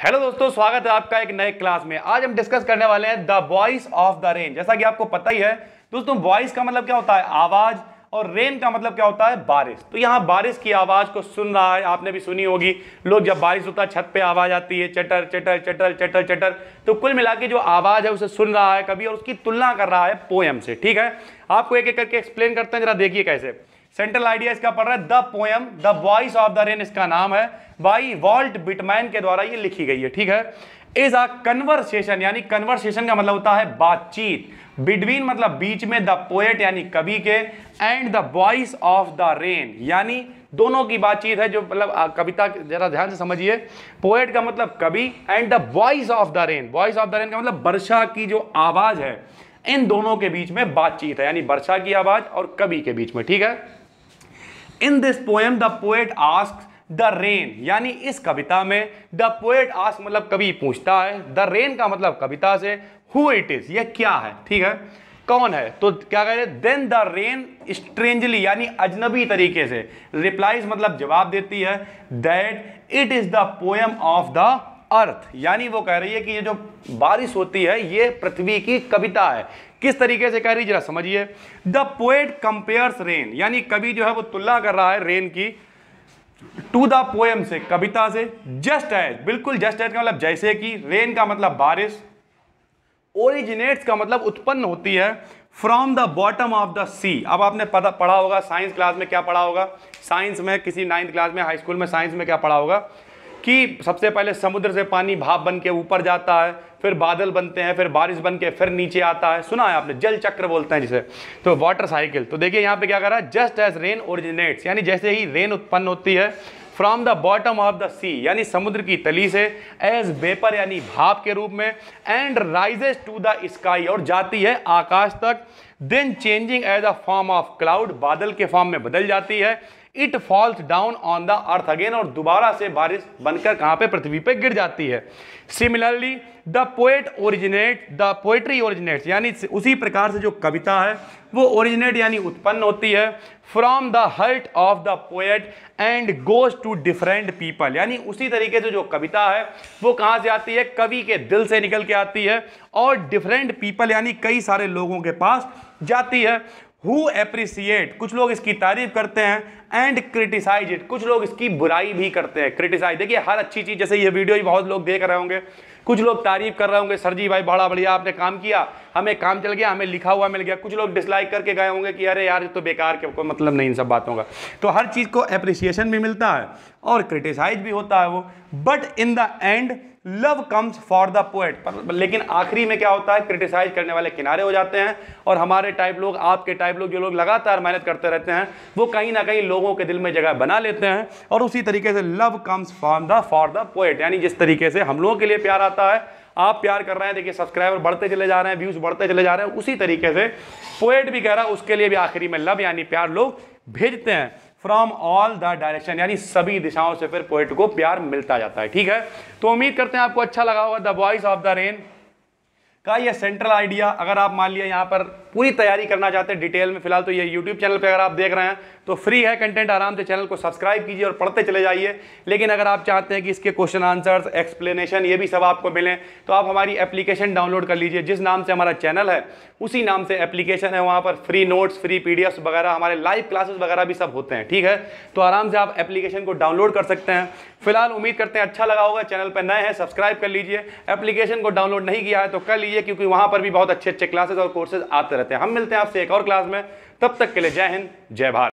hello दोस्तों स्वागत है आपका एक नए क्लास में आज हम डिस्कस करने वाले हैं the voice of the rain जैसा कि आपको पता ही है दोस्तों वॉइस का मतलब क्या होता है आवाज और रेन का मतलब क्या होता है बारिश तो यहाँ बारिश की आवाज़ को सुन रहा है आपने भी सुनी होगी लोग जब बारिश होता है छत पे आवाज़ आती है चटर चटर चटर चटर चटर तो कुल मिला के जो आवाज़ है उसे सुन रहा है कभी और उसकी तुलना कर रहा है पोएम से ठीक है आपको एक एक करके एक्सप्लेन करते हैं जरा देखिए कैसे सेंट्रल आइडिया इसका पढ़ रहा है the poem the voice of the rain इसका नाम है बाई वॉल्ट बिटमैन के द्वारा ये लिखी गई है ठीक है इज अ कन्वर्सेशन यानी कन्वर्सेशन का मतलब होता है बातचीत बिटवीन मतलब बीच में द पोएट यानी कवि के and the voice of the rain यानी दोनों की बातचीत है जो मतलब कविता जरा ध्यान से समझिए पोएट का मतलब कवि and the voice of the rain voice of the rain का मतलब वर्षा की जो आवाज़ है इन दोनों के बीच में बातचीत है यानी वर्षा की आवाज़ और कवि के बीच में ठीक है in this poem the poet ask the rain यानी इस कविता में द पोएट आस्क मतलब कवि पूछता है द रेन का मतलब कविता से हु इट इज यह क्या है ठीक है कौन है तो क्या कह रहे देन द रेन स्ट्रेंजली यानी अजनबी तरीके से रिप्लाईज मतलब जवाब देती है that it is the poem of the earth यानी वो कह रही है कि ये जो बारिश होती है ये पृथ्वी की कविता है किस तरीके से कह रही जरा समझिए द पोएट कंपेयर्स रेन यानी कवि जो है वो तुलना कर रहा है रेन की टू द पोएम से कविता से जस्ट एज बिल्कुल जस्ट एज का मतलब जैसे कि रेन का मतलब बारिश ओरिजिनेट्स का मतलब उत्पन्न होती है from the bottom of the sea अब आपने पढ़ा पढ़ा होगा साइंस क्लास में क्या पढ़ा होगा साइंस में किसी नाइन्थ क्लास में हाई स्कूल में साइंस में क्या पढ़ा होगा कि सबसे पहले समुद्र से पानी भाप बन के ऊपर जाता है फिर बादल बनते हैं फिर बारिश बन के फिर नीचे आता है सुना है आपने जल चक्र बोलते हैं जिसे तो वाटर साइकिल तो देखिए यहाँ पे क्या कर रहा है जस्ट एज रेन ओरिजिनेट्स यानी जैसे ही रेन उत्पन्न होती है from the bottom of the sea यानी समुद्र की तली से एज वेपर यानी भाप के रूप में and rises to the sky और जाती है आकाश तक then changing as a form of cloud बादल के फॉर्म में बदल जाती है it falls down on the earth again और दोबारा से बारिश बनकर कहाँ पे पृथ्वी पे गिर जाती है similarly the poet originate the poetry originate यानी उसी प्रकार से जो कविता है वो ओरिजिनेट यानी उत्पन्न होती है from the heart of the poet and goes to different people यानी उसी तरीके से जो कविता है वो कहाँ से आती है कवि के दिल से निकल के आती है और डिफरेंट पीपल यानी कई सारे लोगों के पास जाती है हु एप्रिसिएट कुछ लोग इसकी तारीफ करते हैं एंड क्रिटिसाइज इट कुछ लोग इसकी बुराई भी करते हैं क्रिटिसाइज देखिए हर अच्छी चीज़ जैसे ये वीडियो भी बहुत लोग देख रहे होंगे कुछ लोग तारीफ कर रहे होंगे सर जी भाई बड़ा बढ़िया आपने काम किया हमें काम चल गया हमें लिखा हुआ मिल गया कुछ लोग डिसलाइक करके गए होंगे कि अरे यार तो बेकार के कोई मतलब नहीं इन सब बातों का तो हर चीज़ को एप्रिसिएशन भी मिलता है और क्रिटिसाइज भी होता है वो but in the end love comes for the poet लेकिन आखिरी में क्या होता है क्रिटिसाइज करने वाले किनारे हो जाते हैं और हमारे टाइप लोग आपके टाइप लोग जो लोग लगातार मेहनत करते रहते हैं वो कहीं ना कहीं लोगों के दिल में जगह बना लेते हैं और उसी तरीके से love comes for the for the poet यानी जिस तरीके से हम लोगों के लिए प्यार आता है आप प्यार कर रहे हैं देखिए सब्सक्राइबर बढ़ते चले जा रहे हैं व्यूज़ बढ़ते चले जा रहे हैं उसी तरीके से पोएट भी कह रहा है उसके लिए भी आखिरी में लव यानी प्यार लोग भेजते हैं फ्रॉम ऑल द डायरेक्शन यानी सभी दिशाओं से फिर पोइट को प्यार मिलता जाता है ठीक है तो उम्मीद करते हैं आपको अच्छा लगा होगा the voice of the rain का ये सेंट्रल आइडिया अगर आप मान लिया यहाँ पर पूरी तैयारी करना चाहते हैं डिटेल में फिलहाल तो ये यूट्यूब चैनल पे अगर आप देख रहे हैं तो फ्री है कंटेंट आराम से चैनल को सब्सक्राइब कीजिए और पढ़ते चले जाइए लेकिन अगर आप चाहते हैं कि इसके क्वेश्चन आंसर्स एक्सप्लेनेशन ये भी सब आपको मिलें तो आप हमारी एप्लीकेशन डाउनलोड कर लीजिए जिस नाम से हमारा चैनल है उसी नाम से एप्लीकेशन है वहाँ पर फ्री नोट्स फ्री पी वगैरह हमारे लाइव क्लासेस वगैरह भी सब होते हैं ठीक है तो आराम से आप एप्लीकेशन को डाउनलोड कर सकते हैं फिलहाल उम्मीद करते हैं अच्छा लगा होगा चैनल पर नए हैं सब्सक्राइब कर लीजिए एप्लीकेशन को डाउनलोड नहीं किया है तो कर लीजिए क्योंकि वहाँ पर भी बहुत अच्छे अच्छे क्लासेस और कोर्सेज आते रहते हैं हम मिलते हैं आपसे एक और क्लास में तब तक के लिए जय हिंद जय भारत